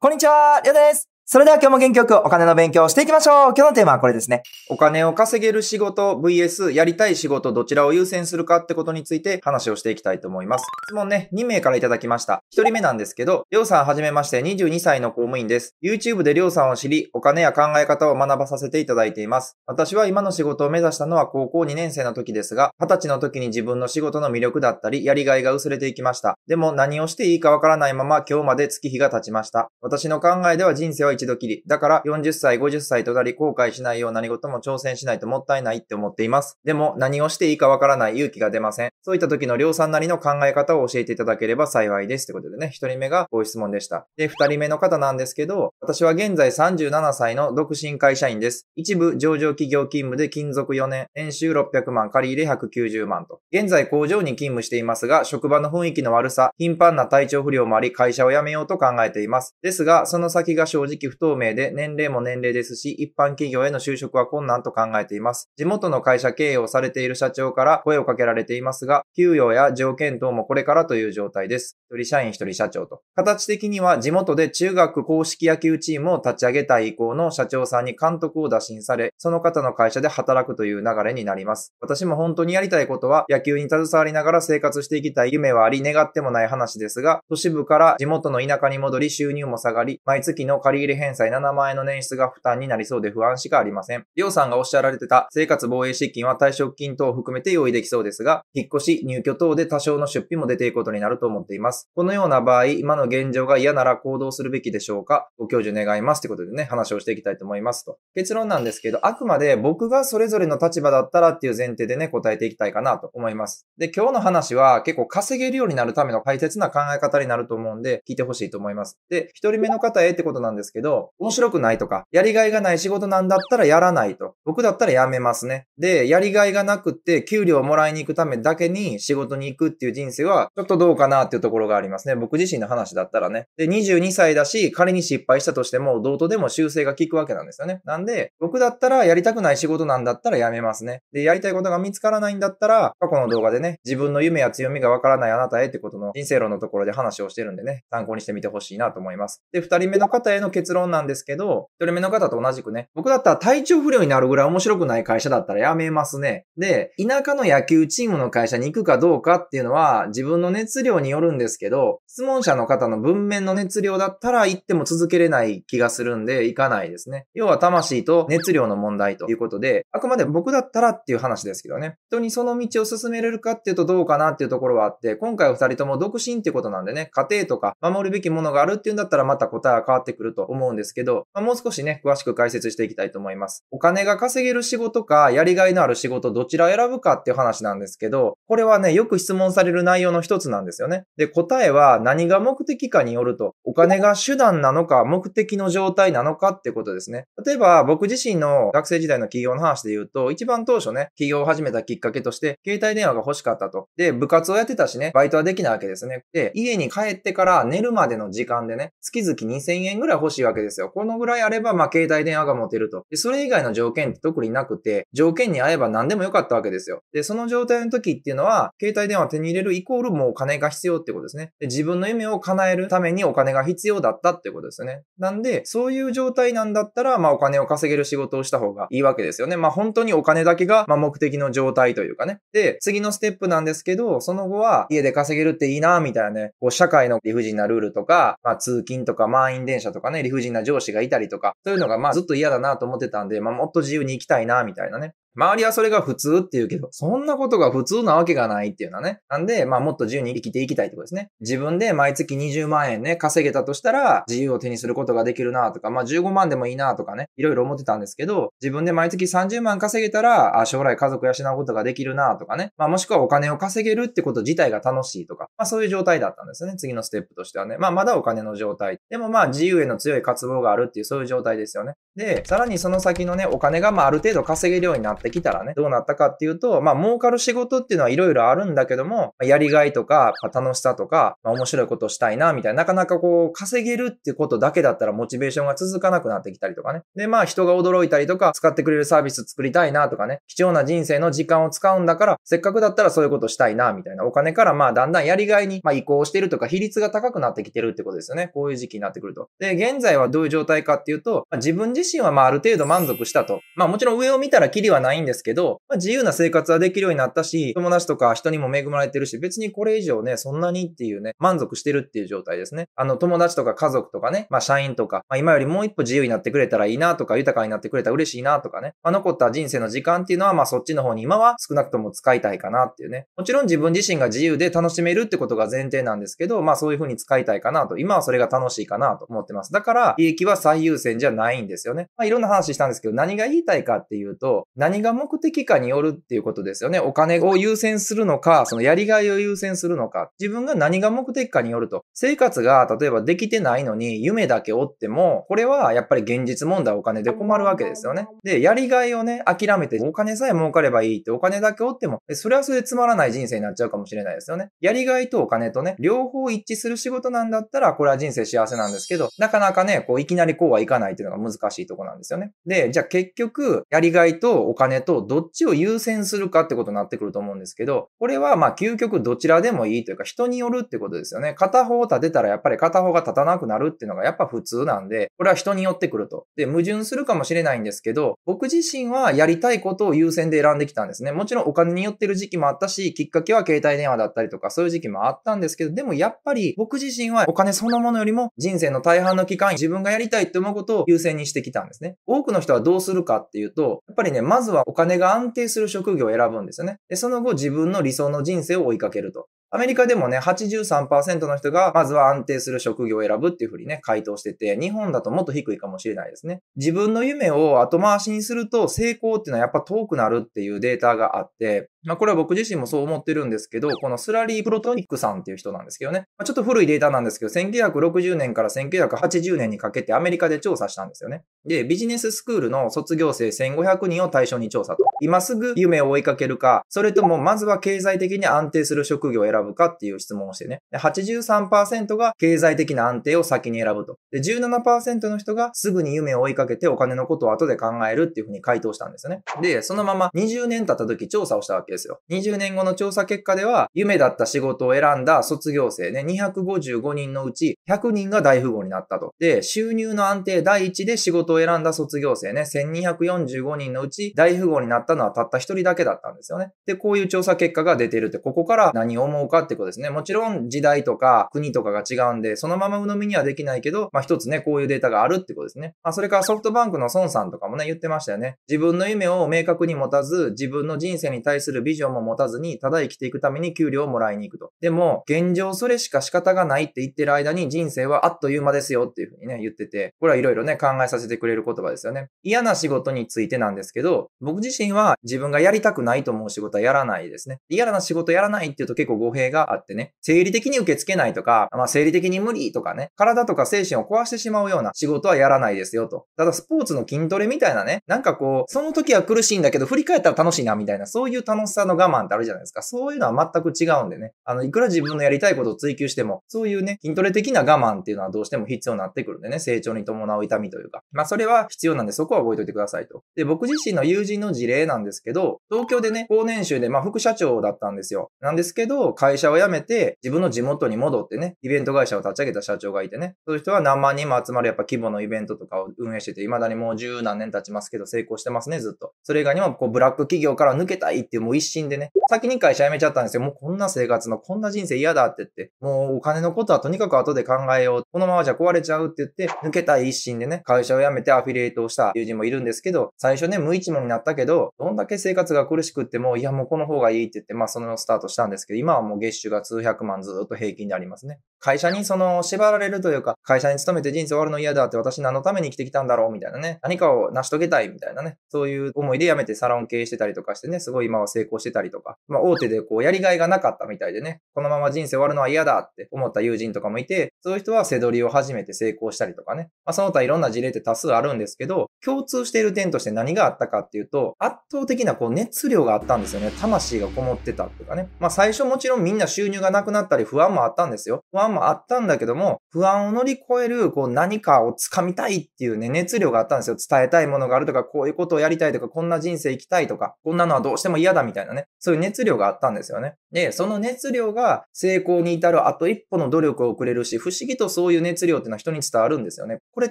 こんにちは、りょうです。それでは今日も元気よくお金の勉強をしていきましょう今日のテーマはこれですね。お金を稼げる仕事 VS やりたい仕事どちらを優先するかってことについて話をしていきたいと思います。質問ね、2名からいただきました。1人目なんですけど、りょうさんはじめまして22歳の公務員です。YouTube でりょうさんを知り、お金や考え方を学ばさせていただいています。私は今の仕事を目指したのは高校2年生の時ですが、20歳の時に自分の仕事の魅力だったり、やりがいが薄れていきました。でも何をしていいかわからないまま今日まで月日が経ちました。私の考えでは人生は度きり。だから40歳、50歳となり後悔しないよう何事も挑戦しないともったいないって思っています。でも何をしていいかわからない勇気が出ません。そういった時の量産なりの考え方を教えていただければ幸いです。ということでね、1人目がご質問でした。で、2人目の方なんですけど、私は現在37歳の独身会社員です。一部上場企業勤務で勤続4年、年収600万、借入れ190万と。現在工場に勤務していますが、職場の雰囲気の悪さ、頻繁な体調不良もあり、会社を辞めようと考えています。ですが、その先が正直不透明で年齢も年齢ですし、一般企業への就職は困難と考えています。地元の会社経営をされている社長から声をかけられていますが、給与や条件等もこれからという状態です。一人社員一人社長と。形的には地元で中学公式野球チームを立ち上げたい以降の社長さんに監督を打診され、その方の会社で働くという流れになります。私も本当にやりたいことは野球に携わりながら生活していきたい夢はあり願ってもない話ですが、都市部から地元の田舎に戻り収入も下がり、毎月の借入返済7万円の年出が負担になりそうで不安しかありません。りょうさんがおっしゃられてた生活防衛資金は退職金等を含めて用意できそうですが、引っ越し、入居等で多少の出費も出ていくことになると思っています。このような場合、今の現状が嫌なら行動するべきでしょうかご教授願いますということでね、話をしていきたいと思いますと。結論なんですけど、あくまで僕がそれぞれの立場だったらっていう前提でね、答えていきたいかなと思います。で、今日の話は結構稼げるようになるための大切な考え方になると思うんで、聞いてほしいと思います。で、一人目の方へってことなんですけど、けど、面白くないとか、やりがいがない仕事なんだったらやらないと。僕だったらやめますね。で、やりがいがなくて、給料をもらいに行くためだけに仕事に行くっていう人生は、ちょっとどうかなっていうところがありますね。僕自身の話だったらね。で、22歳だし、仮に失敗したとしても、どうとでも修正が効くわけなんですよね。なんで、僕だったらやりたくない仕事なんだったらやめますね。で、やりたいことが見つからないんだったら、過去の動画でね、自分の夢や強みがわからないあなたへってことの人生論のところで話をしてるんでね、参考にしてみてほしいなと思います。で、2人目の方への結結論なんですけど、一人目の方と同じくね、僕だったら体調不良になるぐらい面白くない会社だったら辞めますね。で、田舎の野球チームの会社に行くかどうかっていうのは自分の熱量によるんですけど、質問者の方の文面の熱量だったら行っても続けれない気がするんで行かないですね。要は魂と熱量の問題ということで、あくまで僕だったらっていう話ですけどね。人にその道を進めれるかっていうとどうかなっていうところはあって、今回お二人とも独身っていうことなんでね、家庭とか守るべきものがあるっていうんだったらまた答えは変わってくると思うんですけど、まあ、もう少しね、詳しく解説していきたいと思います。お金が稼げる仕事か、やりがいのある仕事どちらを選ぶかっていう話なんですけど、これはね、よく質問される内容の一つなんですよね。で、答えは何が目的かによると、お金が手段なのか目的の状態なのかってことですね。例えば僕自身の学生時代の起業の話で言うと、一番当初ね、起業を始めたきっかけとして、携帯電話が欲しかったと。で、部活をやってたしね、バイトはできないわけですね。で、家に帰ってから寝るまでの時間でね、月々2000円ぐらい欲しいわけですよ。このぐらいあれば、まあ、携帯電話が持てると。で、それ以外の条件って特になくて、条件に合えば何でもよかったわけですよ。で、その状態の時っていうのは、携帯電話を手に入れるイコールもうお金が必要ってことですね。で、自分の夢を叶えるためにお金が必要だったっていうことですよね。なんで、そういう状態なんだったら、まあお金を稼げる仕事をした方がいいわけですよね。まあ本当にお金だけが、まあ、目的の状態というかね。で、次のステップなんですけど、その後は家で稼げるっていいなみたいなね、こう社会の理不尽なルールとか、まあ通勤とか満員電車とかね、理不尽な上司がいたりとか、そういうのがまあずっと嫌だなと思ってたんで、まあもっと自由に行きたいなみたいなね。周りはそれが普通って言うけど、そんなことが普通なわけがないっていうのはね。なんで、まあもっと自由に生きていきたいってことですね。自分で毎月20万円ね、稼げたとしたら、自由を手にすることができるなとか、まあ15万でもいいなとかね、いろいろ思ってたんですけど、自分で毎月30万稼げたら、あ将来家族養うことができるなとかね、まあもしくはお金を稼げるってこと自体が楽しいとか、まあそういう状態だったんですね。次のステップとしてはね。まあまだお金の状態。でもまあ自由への強い渇望があるっていうそういう状態ですよね。で、さらにその先のね、お金がまあある程度稼げるようになっってきたらね、どうなったかっていうと、まあ、儲かる仕事っていうのはいろいろあるんだけども、やりがいとか、楽しさとか、まあ、面白いことしたいな、みたいな、なかなかこう、稼げるっていうことだけだったらモチベーションが続かなくなってきたりとかね。で、まあ、人が驚いたりとか、使ってくれるサービス作りたいなとかね、貴重な人生の時間を使うんだから、せっかくだったらそういうことしたいな、みたいな、お金からまあ、だんだんやりがいに、まあ、移行してるとか、比率が高くなってきてるってことですよね。こういう時期になってくると。で、現在はどういう状態かっていうと、まあ、自分自身はまあ、ある程度満足したと。まあ、もちろん上を見たらキリはないないんですけど、まあ、自由な生活はできるようになったし、友達とか人にも恵まれてるし、別にこれ以上ね、そんなにっていうね、満足してるっていう状態ですね。あの、友達とか家族とかね、まあ、社員とか、まあ、今よりもう一歩自由になってくれたらいいなとか、豊かになってくれたら嬉しいなとかね、まあ、残った人生の時間っていうのは、まあ、そっちの方に今は少なくとも使いたいかなっていうね。もちろん自分自身が自由で楽しめるってことが前提なんですけど、まあ、そういう風に使いたいかなと、今はそれが楽しいかなと思ってます。だから、利益は最優先じゃないんですよね。まあ、いろんな話したんですけど、何が言いたいかっていうと、何が目的かによるっていうことですよね。お金を優先するのか、そのやりがいを優先するのか、自分が何が目的かによると。生活が例えばできてないのに夢だけ追っても、これはやっぱり現実問題お金で困るわけですよね。で、やりがいをね、諦めてお金さえ儲かればいいってお金だけ追っても、それはそれでつまらない人生になっちゃうかもしれないですよね。やりがいとお金とね、両方一致する仕事なんだったら、これは人生幸せなんですけど、なかなかね、こういきなりこうはいかないっていうのが難しいとこなんですよね。で、じゃあ結局、やりがいとお金金とどっちを優先するかってことになってくると思うんですけど、これはまあ究極どちらでもいいというか人によるってことですよね。片方を立てたらやっぱり片方が立たなくなるっていうのがやっぱ普通なんで、これは人によってくると。で、矛盾するかもしれないんですけど、僕自身はやりたいことを優先で選んできたんですね。もちろんお金によってる時期もあったし、きっかけは携帯電話だったりとかそういう時期もあったんですけど、でもやっぱり僕自身はお金そのものよりも人生の大半の期間自分がやりたいって思うことを優先にしてきたんですね。多くの人はどうするかっていうと、やっぱりね、まずははお金が安定する職業を選ぶんですよね。で、その後自分の理想の人生を追いかけると。アメリカでもね、83%の人が、まずは安定する職業を選ぶっていうふうにね、回答してて、日本だともっと低いかもしれないですね。自分の夢を後回しにすると、成功っていうのはやっぱ遠くなるっていうデータがあって、まあ、これは僕自身もそう思ってるんですけど、このスラリー・プロトニックさんっていう人なんですけどね。まあ、ちょっと古いデータなんですけど、1960年から1980年にかけてアメリカで調査したんですよね。で、ビジネススクールの卒業生1500人を対象に調査と。今すぐ夢を追いかけるか、それともまずは経済的に安定する職業を選ぶかっていう質問をしてね。83%が経済的な安定を先に選ぶと。で、17%の人がすぐに夢を追いかけてお金のことを後で考えるっていうふうに回答したんですよね。で、そのまま20年経った時調査をしたわけけですよ。20年後の調査結果では、夢だった仕事を選んだ卒業生ね、255人のうち100人が大富豪になったと。で、収入の安定第一で仕事を選んだ卒業生ね、1245人のうち大富豪になったのはたった一人だけだったんですよね。で、こういう調査結果が出てるって、ここから何を思うかってことですね。もちろん時代とか国とかが違うんで、そのまま鵜呑みにはできないけど、まあ一つね、こういうデータがあるってことですね。まあそれからソフトバンクの孫さんとかもね、言ってましたよね。自分の夢を明確に持たず、自分の人生に対するビジョンも持たずに、ただ生きていくために給料をもらいに行くと。でも、現状それしか仕方がないって言ってる間に人生はあっという間ですよっていうふうにね、言ってて、これはいろいろね、考えさせてくれる言葉ですよね。嫌な仕事についてなんですけど、僕自身は自分がやりたくないと思う仕事はやらないですね。嫌な仕事やらないっていうと結構語弊があってね、生理的に受け付けないとか、まあ、生理的に無理とかね、体とか精神を壊してしまうような仕事はやらないですよと。ただスポーツの筋トレみたいなね、なんかこう、その時は苦しいんだけど、振り返ったら楽しいなみたいな、そういう楽しさの我慢ってあるじゃないですか。そういうのは全く違うんでね。あの、いくら自分のやりたいことを追求しても、そういうね、筋トレ的な我慢っていうのはどうしても必要になってくるんでね、成長に伴う痛みというか。まあそれは必要なんでそこは覚えておいてくださいと。で、僕自身の友人の事例なんですけど、東京でね、高年収で、まあ副社長だったんですよ。なんですけど、会社を辞めて自分の地元に戻ってね、イベント会社を立ち上げた社長がいてね、そういう人は何万人も集まるやっぱ規模のイベントとかを運営してて、未だにもう十何年経ちますけど成功してますね、ずっと。それ以外にもこうブラック企業から抜けたいっていうもう一心でね、先に会社辞めちゃったんですよ。もうこんな生活のこんな人生嫌だって言って、もうお金のことはとにかく後で考えよう。このままじゃ壊れちゃうって言って、抜けたい一心でね、会社を辞めてアフィリエイトをした友人もいるんですけど、最初ね、無一文になったけど、どんだけ生活が苦しくっても、いやもうこの方がいいって言って、まあそのスタートしたんですけど、今はもう月収が数百万ずっと平均でありますね。会社にその縛られるというか、会社に勤めて人生終わるの嫌だって私何のために生きてきたんだろうみたいなね、何かを成し遂げたいみたいなね、そういう思いで辞めてサロン経営してたりとかしてね、すごい今は成功してたりとか、まあ大手でこうやりがいがなかったみたいでね、このまま人生終わるのは嫌だって思った友人とかもいて、そういう人は背取りを始めて成功したりとかね。まあ、その他いろんな事例って多数あるんですけど、共通している点として何があったかっていうと、圧倒的なこう熱量があったんですよね。魂がこもってたっていうかね。まあ最初もちろんみんな収入がなくなったり不安もあったんですよ。不安もあったんだけども、不安を乗り越えるこう何かを掴みたいっていうね、熱量があったんですよ。伝えたいものがあるとか、こういうことをやりたいとか、こんな人生生きたいとか、こんなのはどうしても嫌だみたいなね。そういう熱量があったんですよね。で、その熱量が成功に至るあと一歩の努力をくれるし、不思議とそういう熱量っていうのは人に伝わるんですよね。これっ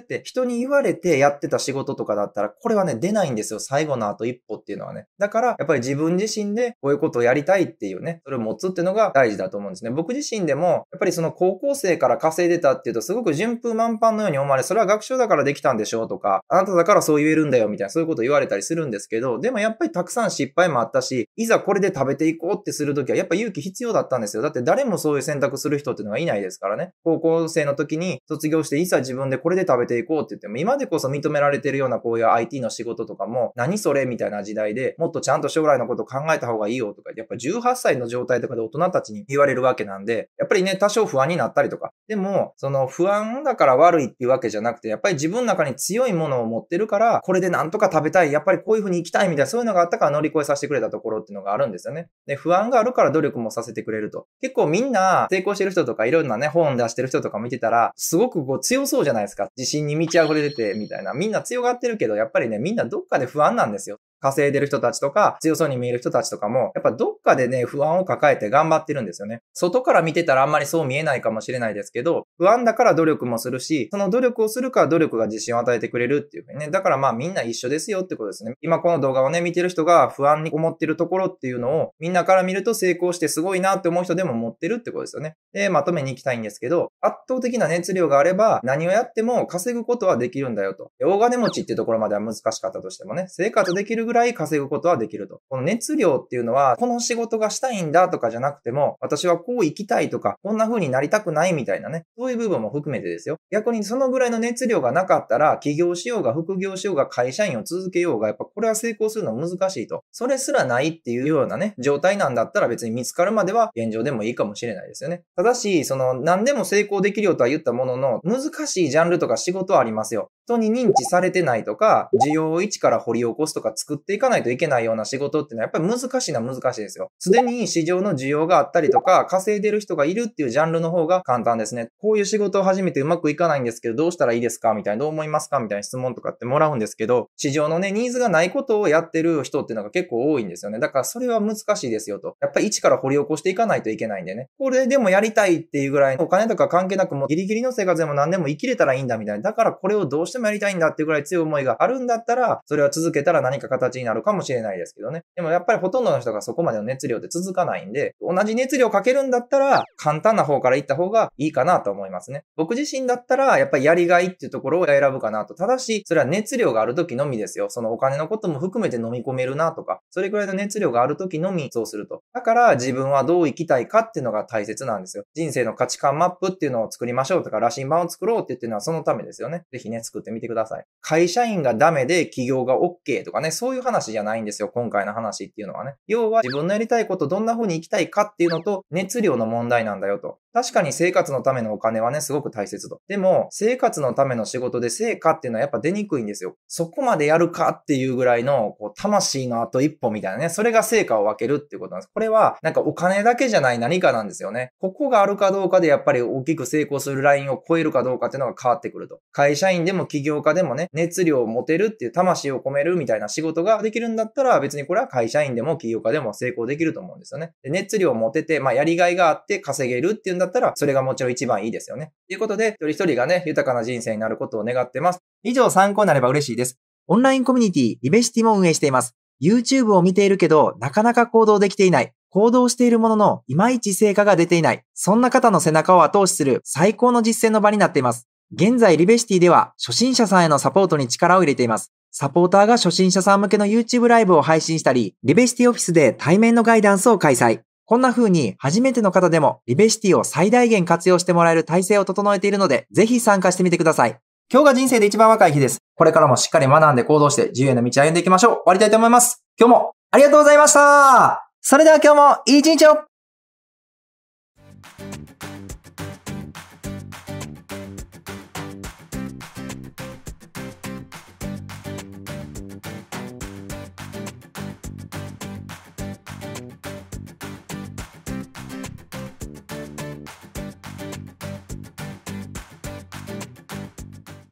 て人に言われてやってた仕事とかだったら、これはね、出ないんですよ。最後の後一歩っていうのはね。だから、やっぱり自分自身でこういうことをやりたいっていうね、それを持つっていうのが大事だと思うんですね。僕自身でも、やっぱりその高校生から稼いでたっていうと、すごく順風満帆のように思われ、それは学習だからできたんでしょうとか、あなただからそう言えるんだよみたいな、そういうこと言われたりするんですけど、でもやっぱりたくさん失敗もあったし、いざこれで食べていこうってするときは、やっぱ勇気必要だったんですよ。だって誰もそういう選択する人っていうのがいないですからね。高校校生の時に卒業して、いざ自分でこれで食べていこうって言っても、今でこそ認められてるようなこういう IT の仕事とかも、何それみたいな時代で、もっとちゃんと将来のこと考えた方がいいよとか、やっぱ18歳の状態とかで大人たちに言われるわけなんで、やっぱりね、多少不安になったりとか。でも、その不安だから悪いっていうわけじゃなくて、やっぱり自分の中に強いものを持ってるから、これでなんとか食べたい、やっぱりこういう風に行きたいみたいな、そういうのがあったから乗り越えさせてくれたところっていうのがあるんですよね。で、不安があるから努力もさせてくれると。結構みんな成功してる人とか、いろんなね、本出してる人とか見てたら、すごくこう強そうじゃないですか。自信に満ち溢れてて、みたいな。みんな強がってるけど、やっぱりね、みんなどっかで不安なんですよ。稼いでる人たちとか、強そうに見える人たちとかも、やっぱどっかでね、不安を抱えて頑張ってるんですよね。外から見てたらあんまりそう見えないかもしれないですけど、不安だから努力もするし、その努力をするから努力が自信を与えてくれるっていうね。だからまあみんな一緒ですよってことですね。今この動画をね、見てる人が不安に思ってるところっていうのを、みんなから見ると成功してすごいなって思う人でも持ってるってことですよね。で、まとめに行きたいんですけど、圧倒的な熱量があれば、何をやっても稼ぐことはできるんだよと。大金持ちってところまでは難しかったとしてもね、生活できるぐらい稼ぐことはできると。この熱量っていうのは、この仕事がしたいんだとかじゃなくても、私はこう行きたいとか、こんな風になりたくないみたいなね、そういう部分も含めてですよ。逆にそのぐらいの熱量がなかったら、起業しようが、副業しようが、会社員を続けようが、やっぱこれは成功するの難しいと。それすらないっていうようなね、状態なんだったら別に見つかるまでは現状でもいいかもしれないですよね。ただし、その、何でも成功できるよとは言ったものの、難しいジャンルとか仕事はありますよ。人に認知されてないとか、需要を一から掘り起こすとか作っていかないといけないような仕事ってのはやっぱり難しいのは難しいですよ。すでに市場の需要があったりとか、稼いでる人がいるっていうジャンルの方が簡単ですね。こういう仕事を始めてうまくいかないんですけど、どうしたらいいですかみたいな、どう思いますかみたいな質問とかってもらうんですけど、市場のね、ニーズがないことをやってる人っていうのが結構多いんですよね。だからそれは難しいですよと。やっぱり一から掘り起こしていかないといけないんでね。これでもやりたいっていうぐらい、お金とか関係なくもうギリギリの生活でも何でも生きれたらいいんだみたいな。だからこれをどうしててもやりたいんだっていうぐらい強い思いがあるんだったら、それは続けたら何か形になるかもしれないですけどね。でもやっぱりほとんどの人がそこまでの熱量で続かないんで、同じ熱量かけるんだったら、簡単な方から行った方がいいかなと思いますね。僕自身だったら、やっぱりやりがいっていうところを選ぶかなと。ただし、それは熱量がある時のみですよ。そのお金のことも含めて飲み込めるなとか、それくらいの熱量がある時のみそうすると。だから自分はどう生きたいかっていうのが大切なんですよ。人生の価値観マップっていうのを作りましょうとか、羅針盤を作ろうって言ってるのはそのためですよね。ぜひね、作ってってみてください。会社員がダメで企業が OK とかね、そういう話じゃないんですよ、今回の話っていうのはね。要は自分のやりたいこと、どんな風に行きたいかっていうのと、熱量の問題なんだよと。確かに生活のためのお金はね、すごく大切と。でも、生活のための仕事で成果っていうのはやっぱ出にくいんですよ。そこまでやるかっていうぐらいの、こう、魂の後一歩みたいなね、それが成果を分けるっていうことなんです。これは、なんかお金だけじゃない何かなんですよね。ここがあるかどうかでやっぱり大きく成功するラインを超えるかどうかっていうのが変わってくると。会社員でも企起業家でもね、熱量を持てるっていう魂を込めるみたいな仕事ができるんだったら、別にこれは会社員でも起業家でも成功できると思うんですよね。で熱量を持てて、まあ、やりがいがあって稼げるっていうんだったら、それがもちろん一番いいですよね。ということで、一人一人がね、豊かな人生になることを願ってます。以上参考になれば嬉しいです。オンラインコミュニティ、リベシティも運営しています。YouTube を見ているけど、なかなか行動できていない。行動しているものの、いまいち成果が出ていない。そんな方の背中を後押しする最高の実践の場になっています。現在、リベシティでは初心者さんへのサポートに力を入れています。サポーターが初心者さん向けの YouTube ライブを配信したり、リベシティオフィスで対面のガイダンスを開催。こんな風に初めての方でもリベシティを最大限活用してもらえる体制を整えているので、ぜひ参加してみてください。今日が人生で一番若い日です。これからもしっかり学んで行動して自由への道歩んでいきましょう。終わりたいと思います。今日もありがとうございましたそれでは今日もいい一日を